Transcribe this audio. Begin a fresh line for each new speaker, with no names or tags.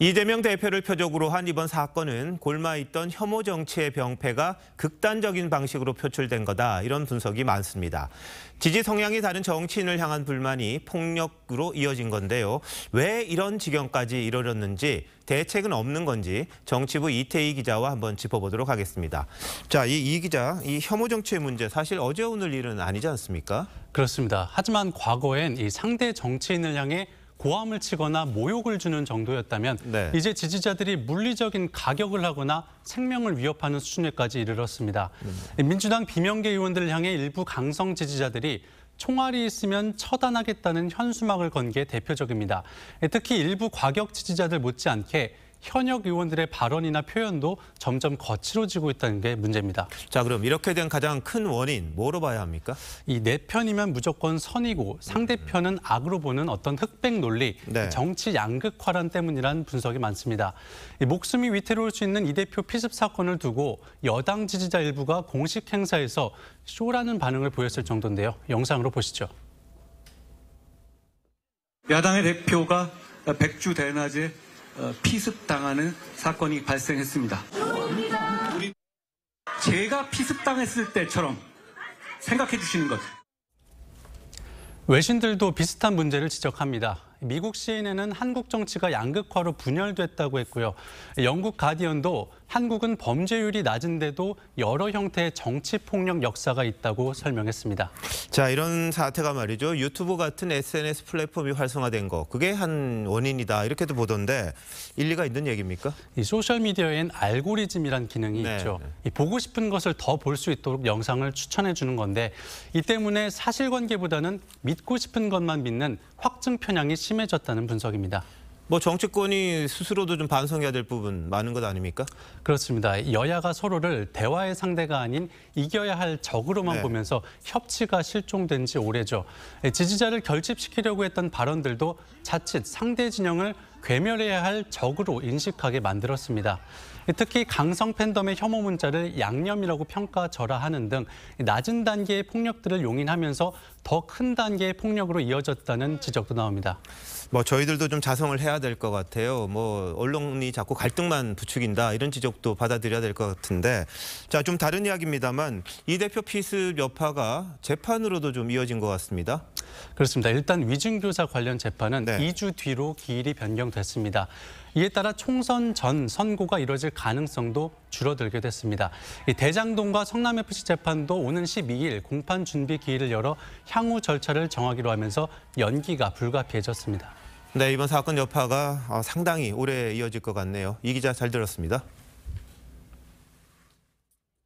이재명 대표를 표적으로 한 이번 사건은 골마 있던 혐오 정치의 병폐가 극단적인 방식으로 표출된 거다 이런 분석이 많습니다. 지지 성향이 다른 정치인을 향한 불만이 폭력으로 이어진 건데요. 왜 이런 지경까지 이르렀는지 대책은 없는 건지 정치부 이태희 기자와 한번 짚어보도록 하겠습니다. 자, 이, 이 기자, 이 혐오 정치의 문제 사실 어제 오늘 일은 아니지 않습니까? 그렇습니다.
하지만 과거엔 이 상대 정치인을 향해 고함을 치거나 모욕을 주는 정도였다면 네. 이제 지지자들이 물리적인 가격을 하거나 생명을 위협하는 수준에까지 이르렀습니다. 음. 민주당 비명계 의원들을 향해 일부 강성 지지자들이 총알이 있으면 처단하겠다는 현수막을 건 게 대표적입니다. 특히 일부 과격 지지자들 못지않게 현역 의원들의 발언이나 표현도 점점 거칠어지고 있다는 게 문제입니다. 자 그럼 이렇게 된 가장 큰 원인 뭐로 봐야 합니까? 이내 네 편이면 무조건 선이고 상대편은 악으로 보는 어떤 흑백 논리, 네. 정치 양극화란 때문이란 분석이 많습니다. 이 목숨이 위태로울 수 있는 이 대표 피습 사건을 두고 여당 지지자 일부가 공식 행사에서 쇼라는 반응을 보였을 정도인데요. 영상으로 보시죠. 야당의 대표가 백주 대낮에 어, 피습당하는 사건이 발생했습니다. 제가 피습당했을 때처럼 생각해 주시는 것. 외신들도 비슷한 문제를 지적합니다. 미국 CNN은 한국 정치가 양극화로 분열됐다고 했고요. 영국 가디언도 한국은 범죄율이 낮은데도
여러 형태의 정치 폭력 역사가 있다고 설명했습니다. 자, 이런 사태가 말이죠. 유튜브 같은 SNS 플랫폼이 활성화된 거. 그게 한 원인이다. 이렇게도 보던데 일리가 있는 얘기입니까? 이 소셜 미디어엔 알고리즘이란 기능이 네, 있죠.
네. 보고 싶은 것을 더 볼 수 있도록 영상을 추천해 주는 건데 이 때문에 사실관계보다는 믿고 싶은 것만 믿는 확증 편향이 심해졌다는 분석입니다. 뭐 정치권이 스스로도 좀 반성해야 될 부분 많은 것 아닙니까? 그렇습니다. 여야가 서로를 대화의 상대가 아닌 이겨야 할 적으로만 네. 보면서 협치가 실종된 지 오래죠. 지지자를 결집시키려고 했던 발언들도 자칫 상대 진영을 괴멸해야 할 적으로 인식하게 만들었습니다. 특히 강성 팬덤의 혐오 문자를 양념이라고 평가절하하는 등 낮은 단계의 폭력들을 용인하면서 더 큰 단계의
폭력으로 이어졌다는 지적도 나옵니다. 뭐 저희들도 좀 자성을 해야 될 것 같아요. 뭐 언론이 자꾸 갈등만 부추긴다 이런 지적도 받아들여야 될 것 같은데 자좀 다른 이야기입니다만 이 대표 피습 여파가 재판으로도 좀 이어진 것 같습니다. 그렇습니다. 일단 위증교사 관련 재판은 네. 2주 뒤로 기일이 변경됐습니다.
이에 따라 총선 전 선고가 이뤄질 가능성도 줄어들게 됐습니다. 대장동과 성남FC 재판도 오는 12일 공판 준비 기일을 열어 향후 절차를
정하기로 하면서 연기가 불가피해졌습니다. 네, 이번 사건 여파가 어, 상당히 오래 이어질 것 같네요. 이 기자 잘 들었습니다.